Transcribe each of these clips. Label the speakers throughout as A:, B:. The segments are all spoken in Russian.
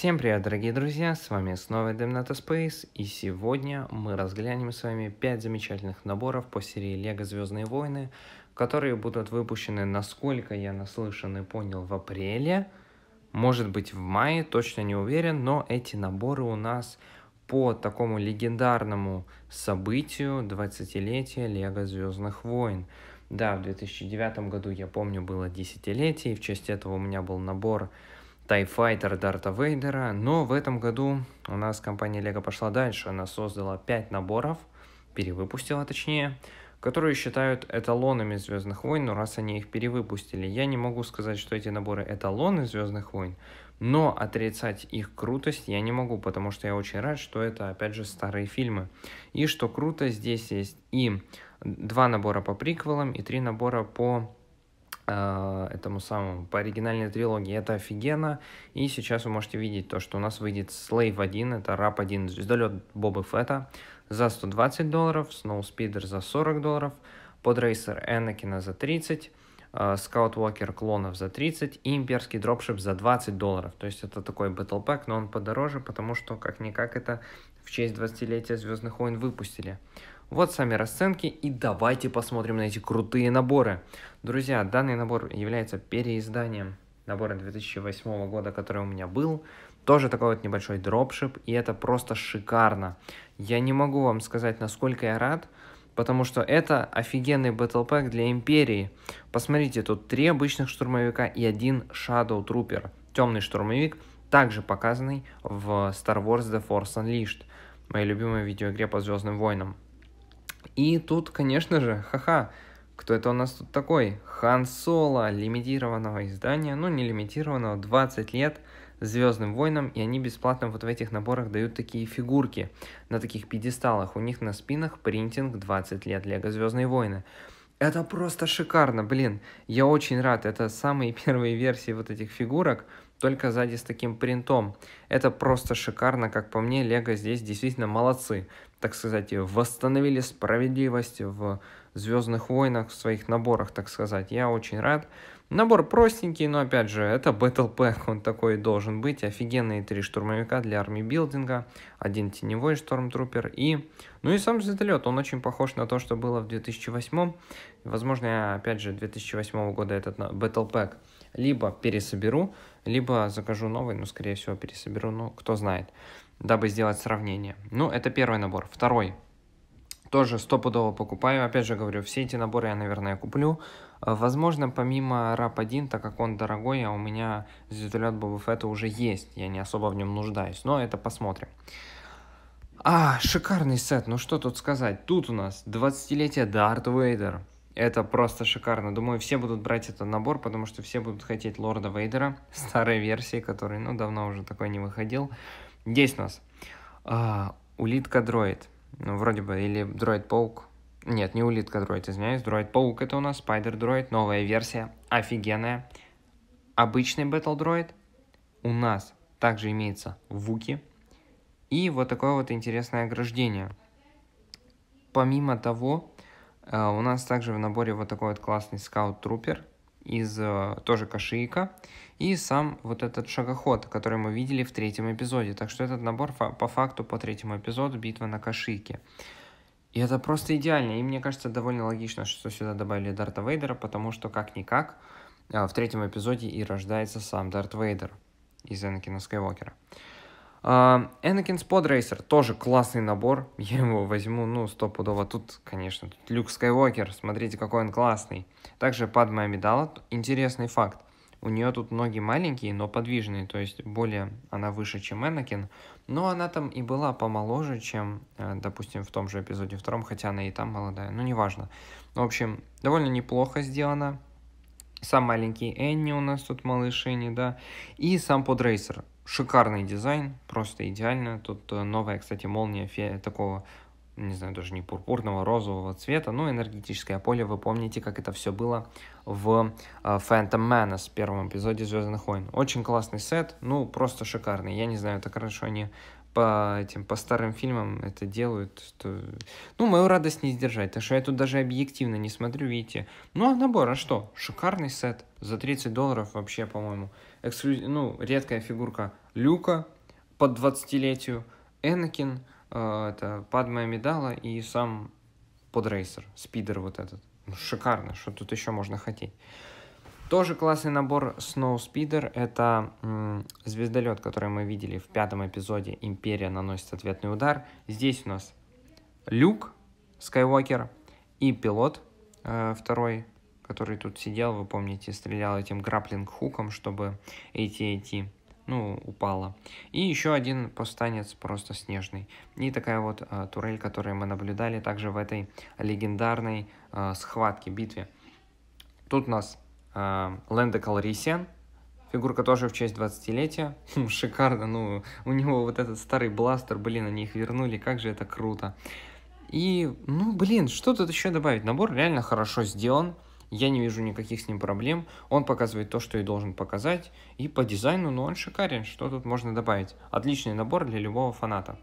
A: Всем привет, дорогие друзья, с вами снова Demnata Space, и сегодня мы разглянем с вами 5 замечательных наборов по серии Лего Звездные войны, которые будут выпущены, насколько я наслышан и понял, в апреле, может быть в мае, точно не уверен, но эти наборы у нас по такому легендарному событию 20-летия Лего Звездных войн. Да, в 2009 году, я помню, было десятилетие, и в честь этого у меня был набор Тайфайтер Дарта Вейдера, но в этом году у нас компания Лего пошла дальше. Она создала 5 наборов, перевыпустила точнее, которые считают эталонами Звездных войн, но раз они их перевыпустили. Я не могу сказать, что эти наборы эталоны Звездных войн, но отрицать их крутость я не могу, потому что я очень рад, что это, опять же, старые фильмы. И что круто, здесь есть и два набора по приквелам, и три набора по Э, этому самому, по оригинальной трилогии. Это офигенно. И сейчас вы можете видеть то, что у нас выйдет Slave 1, это Rap 1, звездолет Боба Фетта за 120 долларов, Snow Speeder за 40 долларов, Podracer Энакина за 30, Scout Walker клонов за 30 и имперский дропшип за 20 долларов. То есть это такой Battle Pack, но он подороже, потому что как-никак это в честь 20-летия Звездных войн выпустили. Вот сами расценки и давайте посмотрим на эти крутые наборы. Друзья, данный набор является переизданием набора 2008 года, который у меня был. Тоже такой вот небольшой дропшип, и это просто шикарно. Я не могу вам сказать, насколько я рад, потому что это офигенный батлпэк для Империи. Посмотрите, тут три обычных штурмовика и один Shadow Trooper, темный штурмовик, также показанный в Star Wars The Force Unleashed, моей любимой видеоигре по Звездным Войнам. И тут, конечно же, ха-ха, кто это у нас тут такой? Хан Соло, лимитированного издания, ну не лимитированного, 20 лет, Звездным Войнам, и они бесплатно вот в этих наборах дают такие фигурки на таких пьедесталах. У них на спинах принтинг 20 лет Лего Звездные Войны. Это просто шикарно, блин. Я очень рад. Это самые первые версии вот этих фигурок только сзади с таким принтом. Это просто шикарно, как по мне, Лего здесь действительно молодцы. Так сказать, восстановили справедливость в Звездных войнах, в своих наборах, так сказать. Я очень рад. Набор простенький, но опять же, это Battle Pack, он такой должен быть. Офигенные три штурмовика для армии билдинга, один теневой штормтрупер и... Ну и сам звездолет, он очень похож на то, что было в 2008. Возможно, опять же, 2008 года этот Battle Pack либо пересоберу, либо закажу новый, но, ну, скорее всего, пересоберу, но ну, кто знает, дабы сделать сравнение. Ну, это первый набор. Второй. Тоже стопудово покупаю. Опять же говорю, все эти наборы я, наверное, куплю. Э, возможно, помимо RAP-1, так как он дорогой, а у меня звездолет Боба Фетта уже есть, я не особо в нем нуждаюсь, но это посмотрим. А, шикарный сет, ну что тут сказать. Тут у нас 20-летие Дарт Вейдер, это просто шикарно. Думаю, все будут брать этот набор, потому что все будут хотеть Лорда Вейдера, старой версии, который, ну, давно уже такой не выходил. Здесь у нас а, улитка дроид, ну, вроде бы, или дроид паук. Нет, не улитка дроид, извиняюсь, дроид паук это у нас, спайдер дроид, новая версия, офигенная. Обычный Battle дроид у нас также имеется вуки и вот такое вот интересное ограждение. Помимо того, а, у нас также в наборе вот такой вот классный скаут-трупер из э, тоже кошейка и сам вот этот шагоход, который мы видели в третьем эпизоде. Так что этот набор по факту по третьему эпизоду битва на кошейке. И это просто идеально. И мне кажется, довольно логично, что сюда добавили Дарта Вейдера, потому что как-никак а, в третьем эпизоде и рождается сам Дарт Вейдер из Энакина Скайуокера. Энакин Сподрейсер тоже классный набор, я его возьму, ну, стопудово. Тут, конечно, тут Люк Скайуокер, смотрите, какой он классный. Также Падма Амидала, интересный факт. У нее тут ноги маленькие, но подвижные, то есть более она выше, чем Энакин. Но она там и была помоложе, чем, э, допустим, в том же эпизоде втором, хотя она и там молодая, ну неважно. В общем, довольно неплохо сделано. Сам маленький Энни у нас тут малышини, да. И сам подрейсер шикарный дизайн, просто идеально. Тут э, новая, кстати, молния фе такого, не знаю, даже не пурпурного, розового цвета. Ну, энергетическое поле, вы помните, как это все было в э, Phantom Menace, первом эпизоде Звездных войн. Очень классный сет, ну, просто шикарный. Я не знаю, так хорошо они а по этим по старым фильмам это делают, что ну мою радость не сдержать, так что я тут даже объективно не смотрю, видите. Ну а набор, а что? Шикарный сет за 30 долларов вообще, по-моему. Эксклю... Ну редкая фигурка Люка по 20-летию, Энакин, э, это Падма Медала и сам подрейсер, спидер вот этот. Ну, шикарно, что тут еще можно хотеть. Тоже классный набор Snow Speeder. Это м, звездолет, который мы видели в пятом эпизоде. Империя наносит ответный удар. Здесь у нас Люк Скайуокер и пилот э, второй, который тут сидел, вы помните, стрелял этим граплинг-хуком, чтобы AT-AT ну, упала. И еще один постанец просто снежный. И такая вот э, турель, которую мы наблюдали также в этой легендарной э, схватке, битве. Тут у нас а, Лэнда Калрисен, фигурка тоже в честь 20-летия. Шикарно, ну, у него вот этот старый бластер, блин, они их вернули, как же это круто. И, ну, блин, что тут еще добавить? Набор реально хорошо сделан, я не вижу никаких с ним проблем. Он показывает то, что и должен показать. И по дизайну, ну, он шикарен, что тут можно добавить. Отличный набор для любого фаната.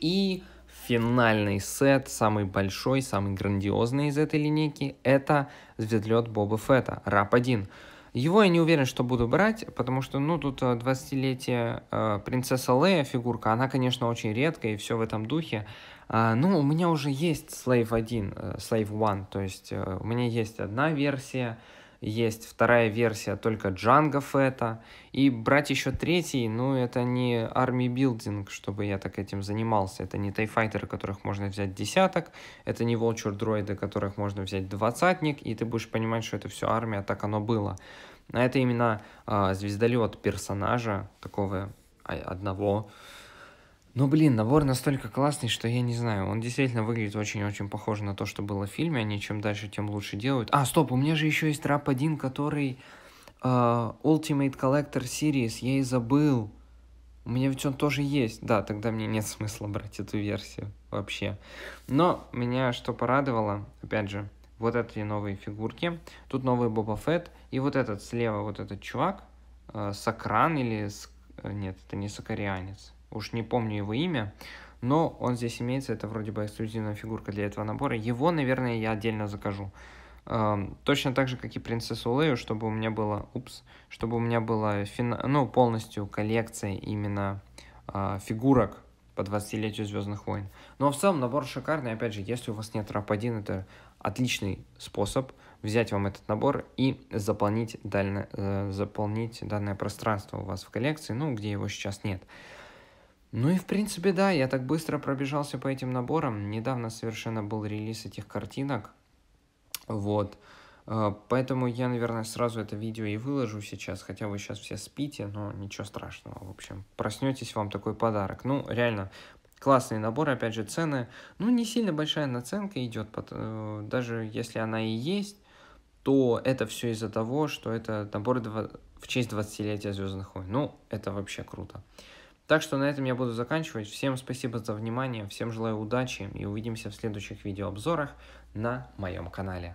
A: И финальный сет, самый большой, самый грандиозный из этой линейки, это звездолет Боба Фетта, РАП-1. Его я не уверен, что буду брать, потому что, ну, тут 20-летие э, э, принцесса Лея фигурка, она, конечно, очень редкая и все в этом духе. Э, ну, у меня уже есть Slave 1, э, Slave 1, то есть э, у меня есть одна версия, есть вторая версия только Django Fett, и брать еще третий, ну, это не армии билдинг, чтобы я так этим занимался, это не тайфайтеры, которых можно взять десяток, это не Vulture дроиды, которых можно взять двадцатник, и ты будешь понимать, что это все армия, а так оно было. А это именно э, а, звездолет персонажа, такого а, одного, но, ну, блин, набор настолько классный, что я не знаю. Он действительно выглядит очень-очень похоже на то, что было в фильме. Они чем дальше, тем лучше делают. А, стоп, у меня же еще есть рап один, который... Uh, Ultimate Collector Series, я и забыл. У меня ведь он тоже есть. Да, тогда мне нет смысла брать эту версию вообще. Но меня что порадовало, опять же, вот эти новые фигурки. Тут новый Боба Фетт. И вот этот слева, вот этот чувак, э, Сакран или... Э, нет, это не Сакарианец уж не помню его имя, но он здесь имеется, это вроде бы эксклюзивная фигурка для этого набора. Его, наверное, я отдельно закажу. Эм, точно так же, как и принцессу Лею, чтобы у меня было, упс, чтобы у меня была фина, ну, полностью коллекция именно э, фигурок по 20-летию Звездных войн. Но в целом набор шикарный, опять же, если у вас нет рап-1, это отличный способ взять вам этот набор и заполнить, дально, э, заполнить данное пространство у вас в коллекции, ну, где его сейчас нет. Ну и в принципе да, я так быстро пробежался по этим наборам. Недавно совершенно был релиз этих картинок. Вот. Э, поэтому я, наверное, сразу это видео и выложу сейчас, хотя вы сейчас все спите, но ничего страшного, в общем. Проснетесь, вам такой подарок. Ну, реально, классный набор, опять же, цены. Ну, не сильно большая наценка идет, э, даже если она и есть, то это все из-за того, что это набор в честь 20-летия Звездных войн. Ну, это вообще круто. Так что на этом я буду заканчивать. Всем спасибо за внимание, всем желаю удачи и увидимся в следующих видеообзорах на моем канале.